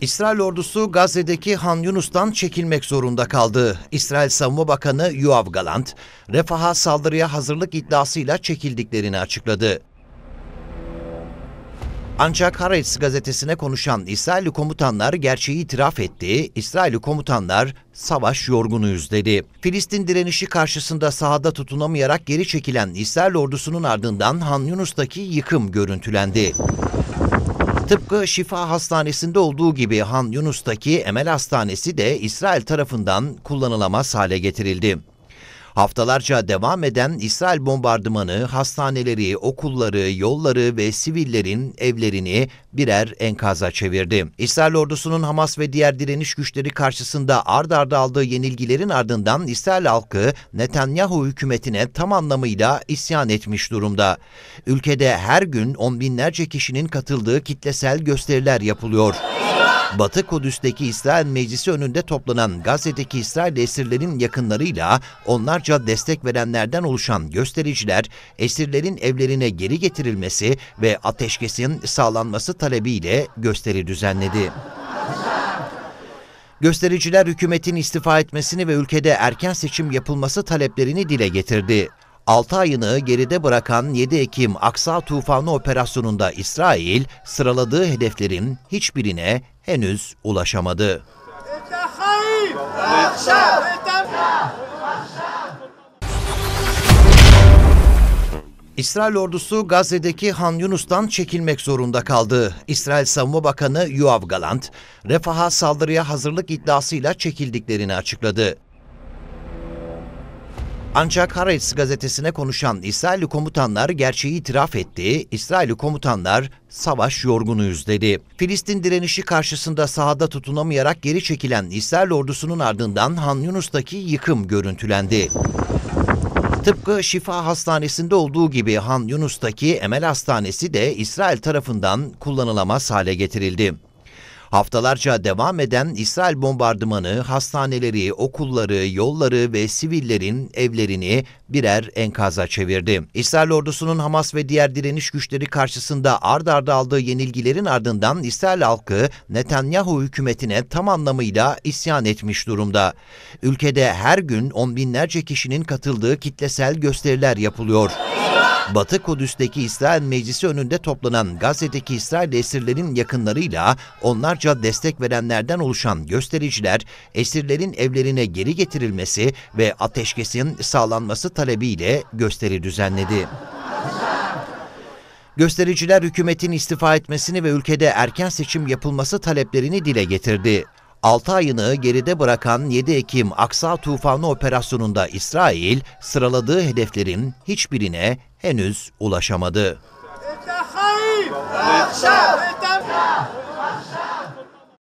İsrail ordusu Gazze'deki Han Yunus'tan çekilmek zorunda kaldı. İsrail Savunma Bakanı Yuav Galant, Refah'a saldırıya hazırlık iddiasıyla çekildiklerini açıkladı. Ancak Haaretz gazetesine konuşan İsrail komutanlar gerçeği itiraf etti. İsrail komutanlar savaş yorgunuyuz dedi. Filistin direnişi karşısında sahada tutunamayarak geri çekilen İsrail ordusunun ardından Han Yunus'taki yıkım görüntülendi. Tıpkı Şifa Hastanesi'nde olduğu gibi Han Yunus'taki Emel Hastanesi de İsrail tarafından kullanılamaz hale getirildi. Haftalarca devam eden İsrail bombardımanı hastaneleri, okulları, yolları ve sivillerin evlerini birer enkaza çevirdi. İsrail ordusunun Hamas ve diğer direniş güçleri karşısında ard arda aldığı yenilgilerin ardından İsrail halkı Netanyahu hükümetine tam anlamıyla isyan etmiş durumda. Ülkede her gün on binlerce kişinin katıldığı kitlesel gösteriler yapılıyor. Batı Kudüs'teki İsrail Meclisi önünde toplanan Gazze'deki İsrail esirlerin yakınlarıyla onlarca destek verenlerden oluşan göstericiler esirlerin evlerine geri getirilmesi ve ateşkesin sağlanması talebiyle gösteri düzenledi. Göstericiler hükümetin istifa etmesini ve ülkede erken seçim yapılması taleplerini dile getirdi. 6 ayını geride bırakan 7 Ekim Aksa Tufanı operasyonunda İsrail sıraladığı hedeflerin hiçbirine henüz ulaşamadı. İsrail ordusu Gazze'deki Han Yunus'tan çekilmek zorunda kaldı. İsrail Savunma Bakanı Yoav Galant, Refah'a saldırıya hazırlık iddiasıyla çekildiklerini açıkladı. Ancak Haaretz gazetesine konuşan İsrail komutanlar gerçeği itiraf etti. İsrail komutanlar savaş yorgunuyuz dedi. Filistin direnişi karşısında sahada tutunamayarak geri çekilen İsrail ordusunun ardından Han Yunus'taki yıkım görüntülendi. Tıpkı Şifa Hastanesi'nde olduğu gibi Han Yunus'taki Emel Hastanesi de İsrail tarafından kullanılamaz hale getirildi. Haftalarca devam eden İsrail bombardımanı hastaneleri, okulları, yolları ve sivillerin evlerini birer enkaza çevirdi. İsrail ordusunun Hamas ve diğer direniş güçleri karşısında ard arda aldığı yenilgilerin ardından İsrail halkı Netanyahu hükümetine tam anlamıyla isyan etmiş durumda. Ülkede her gün on binlerce kişinin katıldığı kitlesel gösteriler yapılıyor. Batı Kudüs'teki İsrail Meclisi önünde toplanan Gazze'deki İsrail esirlerin yakınlarıyla onlarca destek verenlerden oluşan göstericiler esirlerin evlerine geri getirilmesi ve ateşkesin sağlanması talebiyle gösteri düzenledi. Göstericiler hükümetin istifa etmesini ve ülkede erken seçim yapılması taleplerini dile getirdi. 6 ayını geride bırakan 7 Ekim Aksa Tufanı operasyonunda İsrail sıraladığı hedeflerin hiçbirine henüz ulaşamadı.